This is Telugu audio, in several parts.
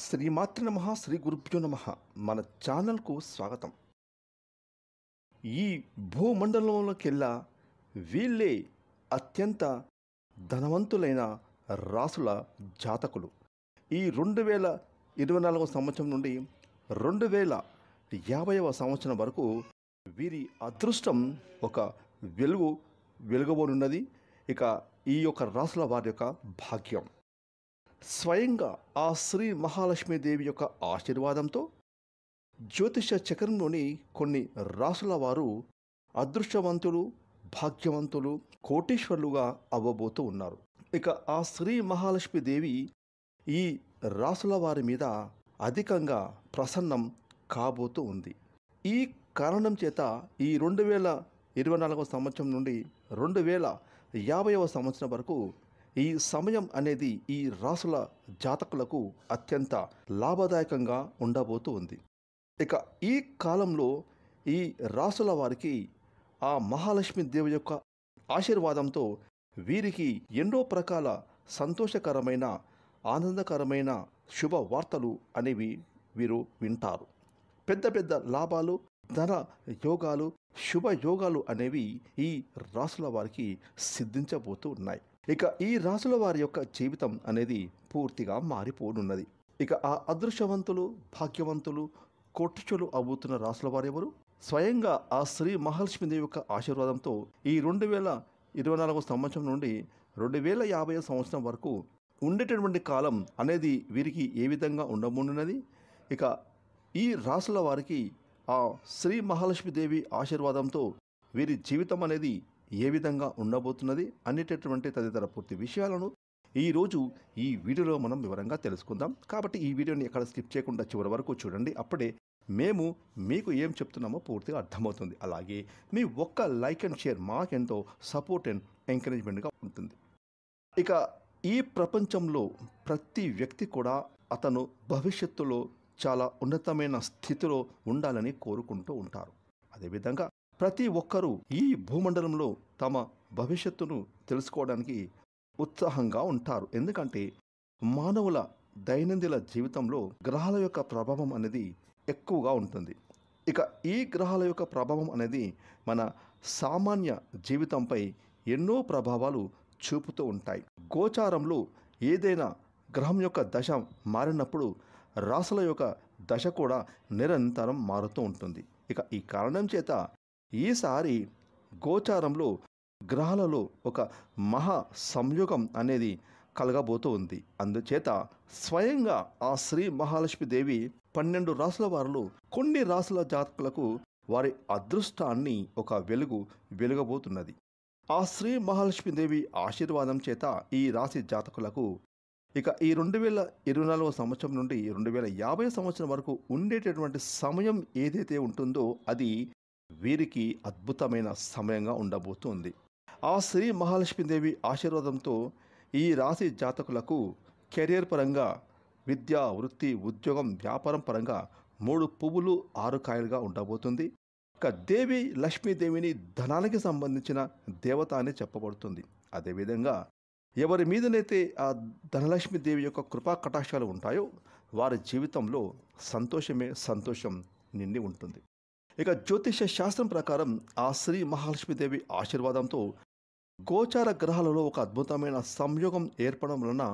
శ్రీమాతృ నమ శ్రీ గురుభ్యో నమ మన ఛానల్కు స్వాగతం ఈ భూమండలంలోకెల్లా వీళ్ళే అత్యంత ధనవంతులైన రాసుల జాతకులు ఈ రెండు వేల ఇరవై నాలుగవ సంవత్సరం నుండి రెండు వేల యాభైవ సంవత్సరం వరకు వీరి అదృష్టం ఒక వెలుగు వెలుగబోనున్నది ఇక ఈ యొక్క రాసుల వారి యొక్క భాగ్యం స్వయంగా ఆ శ్రీ మహాలక్ష్మీదేవి యొక్క ఆశీర్వాదంతో జ్యోతిష చక్రంలోని కొన్ని రాసుల వారు అదృష్టవంతులు భాగ్యవంతులు కోటీశ్వరులుగా అవ్వబోతూ ఉన్నారు ఇక ఆ శ్రీ మహాలక్ష్మీదేవి ఈ రాసుల వారి మీద అధికంగా ప్రసన్నం కాబోతూ ఉంది ఈ కారణం చేత ఈ రెండు వేల ఇరవై నాలుగవ సంవత్సరం నుండి రెండు వేల యాభైవ సంవత్సరం వరకు ఈ సమయం అనేది ఈ రాసుల జాతకులకు అత్యంత లాభదాయకంగా ఉండబోతూ ఉంది ఇక ఈ కాలంలో ఈ రాసుల వారికి ఆ మహాలక్ష్మి దేవి యొక్క ఆశీర్వాదంతో వీరికి ఎన్నో ప్రకాల సంతోషకరమైన ఆనందకరమైన శుభవార్తలు అనేవి వీరు వింటారు పెద్ద పెద్ద లాభాలు ధన యోగాలు శుభయోగాలు అనేవి ఈ రాసుల వారికి సిద్ధించబోతూ ఉన్నాయి ఇక ఈ రాసుల వారి యొక్క జీవితం అనేది పూర్తిగా మారిపోనున్నది ఇక ఆ అదృశ్యవంతులు భాగ్యవంతులు కొట్టుచులు అవుతున్న రాసుల వారెవరు స్వయంగా ఆ శ్రీ దేవి యొక్క ఆశీర్వాదంతో ఈ రెండు వేల ఇరవై నాలుగవ సంవత్సరం నుండి రెండు వేల యాభై సంవత్సరం వరకు ఉండేటటువంటి కాలం అనేది వీరికి ఏ విధంగా ఉండబోనున్నది ఇక ఈ రాసుల వారికి ఆ శ్రీ దేవి ఆశీర్వాదంతో వీరి జీవితం అనేది ఏ విధంగా ఉండబోతున్నది అనేటటువంటి తదితర పూర్తి విషయాలను ఈరోజు ఈ వీడియోలో మనం వివరంగా తెలుసుకుందాం కాబట్టి ఈ వీడియోని ఎక్కడ స్కిప్ చేయకుండా చివరి వరకు చూడండి అప్పుడే మేము మీకు ఏం చెప్తున్నామో పూర్తిగా అర్థమవుతుంది అలాగే మీ ఒక్క లైక్ అండ్ షేర్ మాకెంతో సపోర్ట్ అండ్ ఎంకరేజ్మెంట్గా ఉంటుంది ఇక ఈ ప్రపంచంలో ప్రతి వ్యక్తి కూడా అతను భవిష్యత్తులో చాలా ఉన్నతమైన స్థితిలో ఉండాలని కోరుకుంటూ ఉంటారు అదేవిధంగా ప్రతి ఒక్కరూ ఈ భూమండలంలో తమ భవిష్యత్తును తెలుసుకోవడానికి ఉత్సాహంగా ఉంటారు ఎందుకంటే మానవుల దైనందిన జీవితంలో గ్రహాల యొక్క ప్రభావం అనేది ఎక్కువగా ఉంటుంది ఇక ఈ గ్రహాల యొక్క ప్రభావం అనేది మన సామాన్య జీవితంపై ఎన్నో ప్రభావాలు చూపుతూ ఉంటాయి గోచారంలో ఏదైనా గ్రహం యొక్క దశ మారినప్పుడు రాసుల యొక్క దశ కూడా నిరంతరం మారుతూ ఉంటుంది ఇక ఈ కారణం చేత ఈసారి గోచారంలో గ్రహాలలో ఒక మహా సంయోగం అనేది కలగబోతూ ఉంది అందుచేత స్వయంగా ఆ శ్రీ దేవి పన్నెండు రాసుల వారిలో కొన్ని రాసుల జాతకులకు వారి అదృష్టాన్ని ఒక వెలుగు వెలుగబోతున్నది ఆ శ్రీ దేవి ఆశీర్వాదం చేత ఈ రాశి జాతకులకు ఇక ఈ రెండు వేల ఇరవై నాలుగవ సంవత్సరం నుండి రెండు వేల యాభై సంవత్సరం వరకు ఉండేటటువంటి సమయం ఏదైతే ఉంటుందో అది వీరికి అద్భుతమైన సమయంగా ఉండబోతుంది ఆ శ్రీ మహాలక్ష్మీదేవి ఆశీర్వాదంతో ఈ రాశి జాతకులకు కెరియర్ పరంగా విద్యా వృత్తి ఉద్యోగం వ్యాపారం పరంగా మూడు పువ్వులు ఆరు కాయలుగా ఉండబోతుంది ఇక దేవి లక్ష్మీదేవిని ధనానికి సంబంధించిన దేవత అని చెప్పబడుతుంది అదేవిధంగా ఎవరి మీదనైతే ఆ ధనలక్ష్మీదేవి యొక్క కృపా కటాక్షాలు ఉంటాయో వారి జీవితంలో సంతోషమే సంతోషం నిండి ఉంటుంది ఇక జ్యోతిష శాస్త్రం ప్రకారం ఆ శ్రీ మహాలక్ష్మీదేవి ఆశీర్వాదంతో గోచార గ్రహాలలో ఒక అద్భుతమైన సంయోగం ఏర్పడడం వలన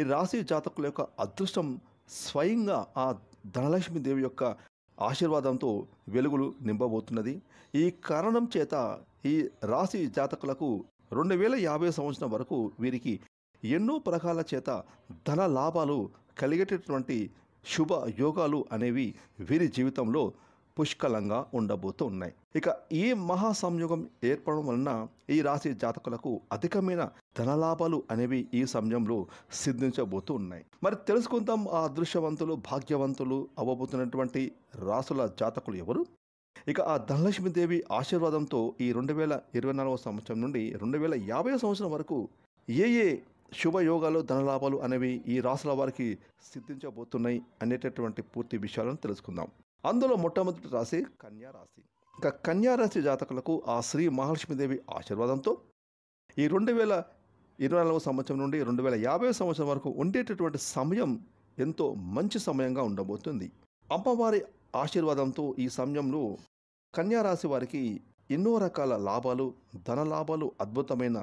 ఈ రాశి జాతకుల యొక్క అదృష్టం స్వయంగా ఆ ధనలక్ష్మీదేవి యొక్క ఆశీర్వాదంతో వెలుగులు నింపబోతున్నది ఈ కారణం చేత ఈ రాశి జాతకులకు రెండు వేల యాభై సంవత్సరం వరకు వీరికి ఎన్నో ప్రకాల చేత ధన లాభాలు కలిగేటటువంటి శుభ యోగాలు అనేవి వీరి జీవితంలో పుష్కలంగా ఉండబోతున్నాయి ఇక ఈ మహా సంయోగం ఏర్పడడం వలన ఈ రాశి జాతకులకు అధికమైన ధనలాభాలు అనేవి ఈ సమయంలో సిద్ధించబోతూ ఉన్నాయి మరి తెలుసుకుందాం ఆ అదృశ్యవంతులు భాగ్యవంతులు అవ్వబోతున్నటువంటి రాసుల జాతకులు ఎవరు ఇక ఆ ధనలక్ష్మీదేవి ఆశీర్వాదంతో ఈ రెండు వేల ఇరవై నాలుగవ సంవత్సరం నుండి రెండు వేల యాభై సంవత్సరం వరకు ఏ ఏ శుభయోగాలు ధనలాభాలు అనేవి ఈ రాసుల వారికి సిద్ధించబోతున్నాయి అనేటటువంటి పూర్తి విషయాలను తెలుసుకుందాం అందులో మొట్టమొదటి రాశి కన్యారాశి ఇంకా కన్యారాశి జాతకులకు ఆ శ్రీ మహాలక్ష్మీదేవి ఆశీర్వాదంతో ఈ రెండు వేల ఇరవై నాలుగు సంవత్సరం నుండి రెండు వేల యాభై సంవత్సరం వరకు ఉండేటటువంటి సమయం ఎంతో మంచి సమయంగా ఉండబోతుంది అమ్మవారి ఆశీర్వాదంతో ఈ సమయంలో కన్యారాశి వారికి ఎన్నో రకాల లాభాలు ధన లాభాలు అద్భుతమైన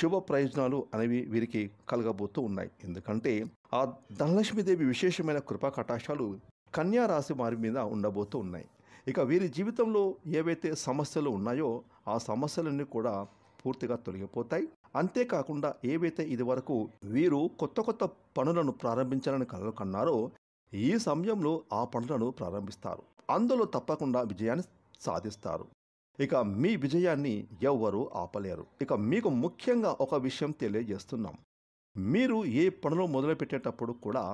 శుభ ప్రయోజనాలు అనేవి వీరికి కలగబోతూ ఉన్నాయి ఎందుకంటే ఆ ధనలక్ష్మీదేవి విశేషమైన కృపా కటాక్షాలు కన్యా రాశి వారి మీద ఉండబోతూ ఉన్నాయి ఇక వీరి జీవితంలో ఏవైతే సమస్యలు ఉన్నాయో ఆ సమస్యలన్నీ కూడా పూర్తిగా తొలగిపోతాయి అంతేకాకుండా ఏవైతే ఇదివరకు వీరు కొత్త కొత్త పనులను ప్రారంభించాలని కలలు కన్నారో ఈ సమయంలో ఆ పనులను ప్రారంభిస్తారు అందులో తప్పకుండా విజయాన్ని సాధిస్తారు ఇక మీ విజయాన్ని ఎవ్వరూ ఆపలేరు ఇక మీకు ముఖ్యంగా ఒక విషయం తెలియజేస్తున్నాం మీరు ఏ పనులు మొదలుపెట్టేటప్పుడు కూడా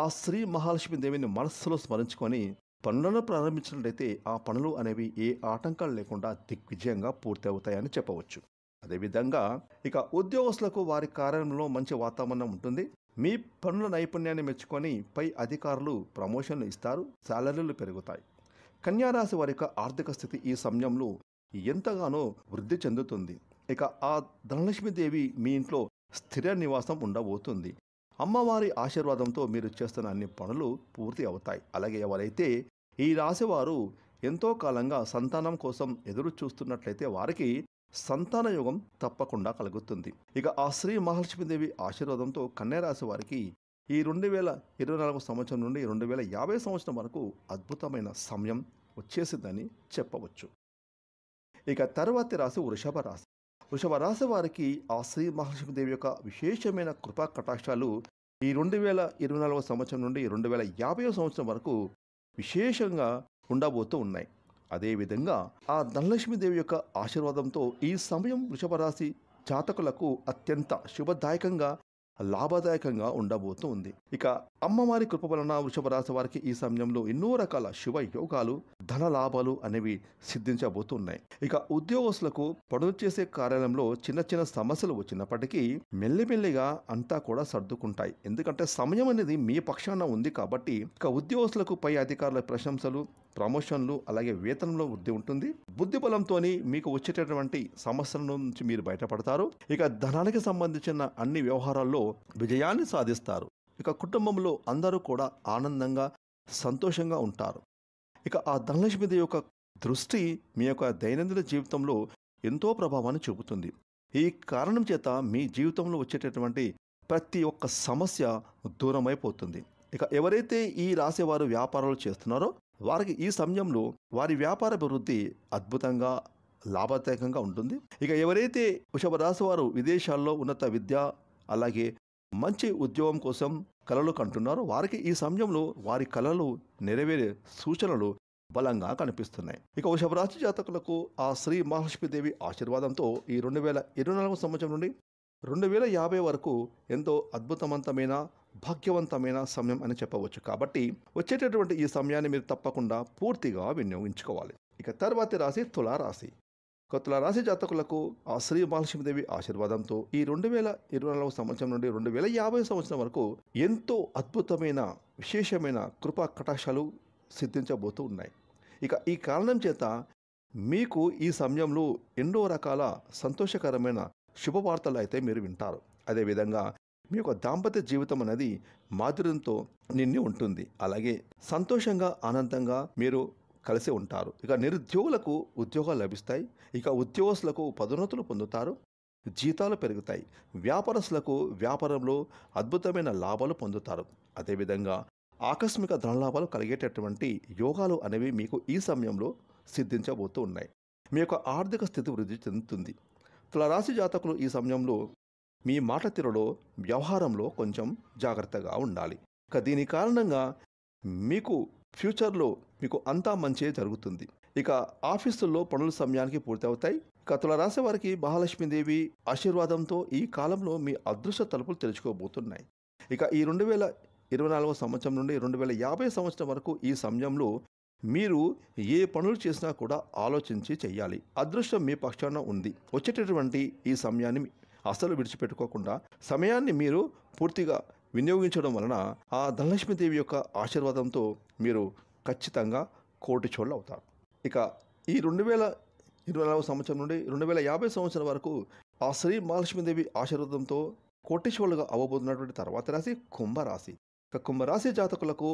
ఆ శ్రీ మహాలక్ష్మి దేవిని మనస్సులో స్మరించుకొని పనులను ప్రారంభించినట్లయితే ఆ పనులు అనేవి ఏ ఆటంకాలు లేకుండా దిగ్విజయంగా పూర్తి అవుతాయని చెప్పవచ్చు అదేవిధంగా ఇక ఉద్యోగస్తులకు వారి కార్యాలయంలో మంచి వాతావరణం ఉంటుంది మీ పనుల నైపుణ్యాన్ని మెచ్చుకొని పై అధికారులు ప్రమోషన్లు ఇస్తారు శాలరీలు పెరుగుతాయి కన్యారాశి వారి యొక్క ఆర్థిక స్థితి ఈ సమయంలో ఎంతగానో వృద్ధి చెందుతుంది ఇక ఆ ధనలక్ష్మీదేవి మీ ఇంట్లో స్థిర నివాసం ఉండబోతుంది అమ్మవారి ఆశీర్వాదంతో మీరు చేస్తున్న అన్ని పనులు పూర్తి అవుతాయి అలాగే ఎవరైతే ఈ రాశివారు ఎంతో కాలంగా సంతానం కోసం ఎదురు చూస్తున్నట్లయితే వారికి సంతాన యుగం తప్పకుండా కలుగుతుంది ఇక ఆ శ్రీ మహాలక్ష్మీదేవి ఆశీర్వాదంతో కన్యారాశి వారికి ఈ రెండు వేల ఇరవై నాలుగు సంవత్సరం నుండి రెండు వేల యాభై సంవత్సరం వరకు అద్భుతమైన సమయం వచ్చేసిందని చెప్పవచ్చు ఇక తర్వాతి రాశి వృషభ రాశి వృషభ రాశి వారికి ఆ శ్రీ మహాలక్ష్మీదేవి యొక్క విశేషమైన కృపా కటాక్షాలు ఈ రెండు వేల ఇరవై నాలుగవ సంవత్సరం నుండి రెండు వేల యాభైవ సంవత్సరం వరకు విశేషంగా ఉండబోతూ ఉన్నాయి అదేవిధంగా ఆ ధనలక్ష్మీదేవి యొక్క ఆశీర్వాదంతో ఈ సమయం వృషభ రాశి జాతకులకు అత్యంత శుభదాయకంగా లాభదాయకంగా ఉండబోతూ ఉంది ఇక అమ్మవారి కృప వలన వృషభ రాశి వారికి ఈ సమయంలో ఎన్నో రకాల శివ యోగాలు ధన లాభాలు అనేవి సిద్ధించబోతున్నాయి ఇక ఉద్యోగస్తులకు పనులు చేసే కార్యాలయంలో చిన్న చిన్న సమస్యలు వచ్చినప్పటికీ మెల్లిమెల్లిగా అంతా కూడా సర్దుకుంటాయి ఎందుకంటే సమయం అనేది మీ పక్షాన ఉంది కాబట్టి ఇక ఉద్యోగస్తులకు పై అధికారుల ప్రశంసలు ప్రమోషన్లు అలాగే వేతనంలో వృద్ధి ఉంటుంది బుద్ధి బలంతో మీకు వచ్చేటటువంటి సమస్యల నుంచి మీరు బయటపడతారు ఇక ధనానికి సంబంధించిన అన్ని వ్యవహారాల్లో విజయాన్ని సాధిస్తారు ఇక కుటుంబంలో అందరూ కూడా ఆనందంగా సంతోషంగా ఉంటారు ఇక ఆ ధనలక్ష్మి యొక్క దృష్టి మీ యొక్క దైనందిన జీవితంలో ఎంతో ప్రభావాన్ని చూపుతుంది ఈ కారణం చేత మీ జీవితంలో వచ్చేటటువంటి ప్రతి ఒక్క సమస్య దూరమైపోతుంది ఇక ఎవరైతే ఈ రాసేవారు వ్యాపారాలు చేస్తున్నారో వారికి ఈ సమయంలో వారి వ్యాపార అభివృద్ధి అద్భుతంగా లాభదాయకంగా ఉంటుంది ఇక ఎవరైతే వృషభరాశి వారు విదేశాల్లో ఉన్నత విద్య అలాగే మంచి ఉద్యోగం కోసం కలలు కంటున్నారో వారికి ఈ సమయంలో వారి కలలు నెరవేరే సూచనలు బలంగా కనిపిస్తున్నాయి ఇక వృషభరాశి జాతకులకు ఆ శ్రీ మహాలక్ష్మీదేవి ఆశీర్వాదంతో ఈ రెండు వేల ఇరవై నాలుగు సంవత్సరం నుండి రెండు వేల యాభై వరకు ఎంతో అద్భుతవంతమైన భాగ్యవంతమైన సమయం అని చెప్పవచ్చు కాబట్టి వచ్చేటటువంటి ఈ సమయాన్ని మీరు తప్పకుండా పూర్తిగా వినియోగించుకోవాలి ఇక తర్వాతి రాశి తులారాశి కొత్తల తులారాశి జాతకులకు ఆ శ్రీ మహాలక్ష్మీదేవి ఆశీర్వాదంతో ఈ రెండు వేల ఇరవై నాలుగు సంవత్సరం నుండి రెండు వేల యాభై సంవత్సరం వరకు ఎంతో అద్భుతమైన విశేషమైన కృపా కటాక్షాలు సిద్ధించబోతూ ఉన్నాయి ఇక ఈ కారణం చేత మీకు ఈ సమయంలో ఎన్నో రకాల సంతోషకరమైన శుభవార్తలు అయితే మీరు వింటారు అదేవిధంగా మీ యొక్క దాంపత్య జీవితం అనేది మాధుర్యంతో నిండి ఉంటుంది అలాగే సంతోషంగా ఆనందంగా మీరు కలిసి ఉంటారు ఇక నిరుద్యోగులకు ఉద్యోగాలు లభిస్తాయి ఇక ఉద్యోగస్తులకు పదోన్నతులు పొందుతారు జీతాలు పెరుగుతాయి వ్యాపారస్తులకు వ్యాపారంలో అద్భుతమైన లాభాలు పొందుతారు అదేవిధంగా ఆకస్మిక ధనలాభాలు కలిగేటటువంటి యోగాలు అనేవి మీకు ఈ సమయంలో సిద్ధించబోతూ ఉన్నాయి మీ యొక్క ఆర్థిక స్థితి వృద్ధి చెందుతుంది తులరాశి జాతకులు ఈ సమయంలో మీ మాట తీరులో వ్యవహారంలో కొంచెం జాగ్రత్తగా ఉండాలి ఇక దీని కారణంగా మీకు ఫ్యూచర్లో మీకు అంతా మంచి జరుగుతుంది ఇక ఆఫీసుల్లో పనులు సమయానికి పూర్తవుతాయి కథలు రాసే వారికి మహాలక్ష్మీదేవి ఆశీర్వాదంతో ఈ కాలంలో మీ అదృశ్య తలుపులు తెరుచుకోబోతున్నాయి ఇక ఈ రెండు వేల ఇరవై నాలుగో సంవత్సరం నుండి రెండు వేల యాభై సంవత్సరం వరకు ఈ సమయంలో మీరు ఏ పనులు చేసినా కూడా ఆలోచించి చేయాలి అదృష్టం మీ పక్షాన ఉంది వచ్చేటటువంటి ఈ సమయాన్ని అసలు విడిచిపెట్టుకోకుండా సమయాన్ని మీరు పూర్తిగా వినియోగించడం వలన ఆ ధనలక్ష్మీదేవి యొక్క ఆశీర్వాదంతో మీరు ఖచ్చితంగా కోటి చోళ్ళు అవుతారు ఇక ఈ రెండు వేల ఇరవై నాలుగు సంవత్సరం నుండి రెండు వేల యాభై సంవత్సరం వరకు ఆ శ్రీ మహాలక్ష్మీదేవి ఆశీర్వాదంతో కోటేశ్వరులుగా అవ్వబోతున్నటువంటి తర్వాత రాశి కుంభరాశి ఇక కుంభరాశి జాతకులకు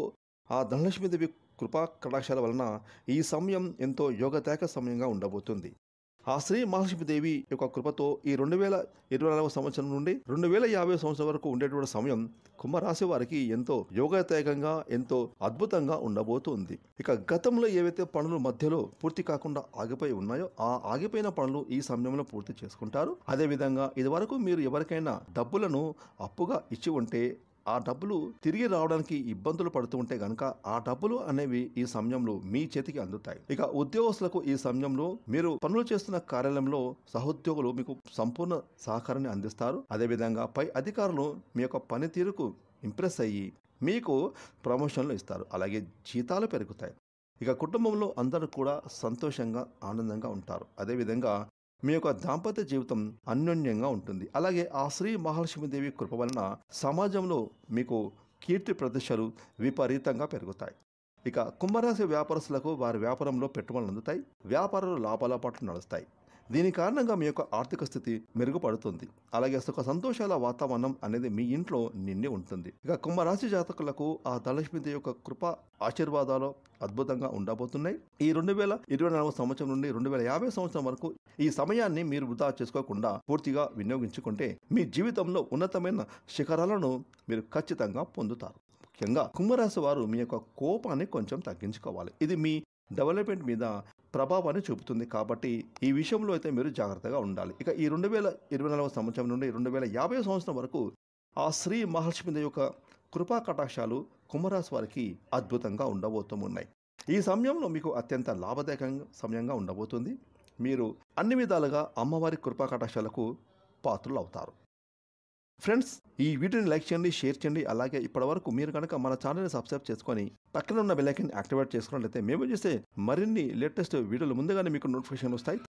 ఆ ధనలక్ష్మీదేవి కృపా కటాక్షాల వలన ఈ సమయం ఎంతో యోగదాయక సమయంగా ఉండబోతుంది ఆ శ్రీ మహాలక్ష్మీదేవి యొక్క కృపతో ఈ రెండు వేల ఇరవై నాలుగవ సంవత్సరం నుండి రెండు వేల యాభై సంవత్సరం వరకు ఉండేటువంటి సమయం కుంభరాశి వారికి ఎంతో యోగదాయకంగా ఎంతో అద్భుతంగా ఉండబోతుంది ఇక గతంలో ఏవైతే పనులు మధ్యలో పూర్తి కాకుండా ఆగిపోయి ఉన్నాయో ఆ ఆగిపోయిన పనులు ఈ సమయంలో పూర్తి చేసుకుంటారు అదేవిధంగా ఇది వరకు మీరు ఎవరికైనా డబ్బులను అప్పుగా ఇచ్చి ఉంటే ఆ డబ్బులు తిరిగి రావడానికి ఇబ్బందులు పడుతూ ఉంటే గనక ఆ డబ్బులు అనేవి ఈ సమయంలో మీ చేతికి అందుతాయి ఇక ఉద్యోగస్తులకు ఈ సమయంలో మీరు పనులు చేస్తున్న కార్యాలయంలో సహోద్యోగులు మీకు సంపూర్ణ సహకారాన్ని అందిస్తారు అదేవిధంగా పై అధికారులు మీ యొక్క పనితీరుకు ఇంప్రెస్ అయ్యి మీకు ప్రమోషన్లు ఇస్తారు అలాగే జీతాలు పెరుగుతాయి ఇక కుటుంబంలో అందరూ కూడా సంతోషంగా ఆనందంగా ఉంటారు అదేవిధంగా మీ యొక్క దాంపత్య జీవితం అన్యోన్యంగా ఉంటుంది అలాగే ఆ శ్రీ మహాలక్ష్మీదేవి కృప వలన సమాజంలో మీకు కీర్తి ప్రతిష్టలు విపరీతంగా పెరుగుతాయి ఇక కుంభరాశి వ్యాపారస్తులకు వారి వ్యాపారంలో పెట్టుబడులు అందుతాయి వ్యాపారాలు లాభాల పాటు నడుస్తాయి దీని కారణంగా మీ యొక్క ఆర్థిక స్థితి మెరుగుపడుతుంది అలాగే సుఖ సంతోషాల వాతావరణం అనేది మీ ఇంట్లో నిండి ఉంటుంది ఇక కుంభరాశి జాతకులకు ఆ ధనలక్ష్మిదేవి యొక్క కృప ఆశీర్వాదాలు అద్భుతంగా ఉండబోతున్నాయి ఈ రెండు వేల ఇరవై నాలుగు సంవత్సరం నుండి రెండు వేల యాభై సంవత్సరం వరకు ఈ సమయాన్ని మీరు వృధా చేసుకోకుండా పూర్తిగా వినియోగించుకుంటే మీ జీవితంలో ఉన్నతమైన శిఖరాలను మీరు ఖచ్చితంగా పొందుతారు ముఖ్యంగా కుంభరాశి వారు మీ యొక్క కోపాన్ని కొంచెం తగ్గించుకోవాలి ఇది మీ డెవలప్మెంట్ మీద ప్రభావాన్ని చూపుతుంది కాబట్టి ఈ విషయంలో అయితే మీరు జాగ్రత్తగా ఉండాలి ఇక ఈ రెండు వేల ఇరవై నాలుగవ సంవత్సరం నుండి రెండు వేల యాభై సంవత్సరం వరకు ఆ శ్రీ మహాలక్ష్మి యొక్క కృపా కటాక్షాలు కుంభరాశి వారికి అద్భుతంగా ఉండబోతూ ఉన్నాయి ఈ సమయంలో మీకు అత్యంత లాభదాయకంగా సమయంగా ఉండబోతుంది మీరు అన్ని విధాలుగా అమ్మవారి కృపా కటాక్షాలకు పాత్రలు అవుతారు ఫ్రెండ్స్ ఈ వీడియోని లైక్ చేయండి షేర్ చేయండి అలాగే ఇప్పటివరకు మీరు కనుక మన ఛానల్ని సబ్స్క్రైబ్ చేసుకొని పక్కన ఉన్న బెల్లైకన్ యాక్టివేట్ చేసుకున్నట్లయితే మేము చేసే మరిన్ని లేటెస్ట్ వీడియోలు ముందుగానే మీకు నోటిఫికేషన్ వస్తాయి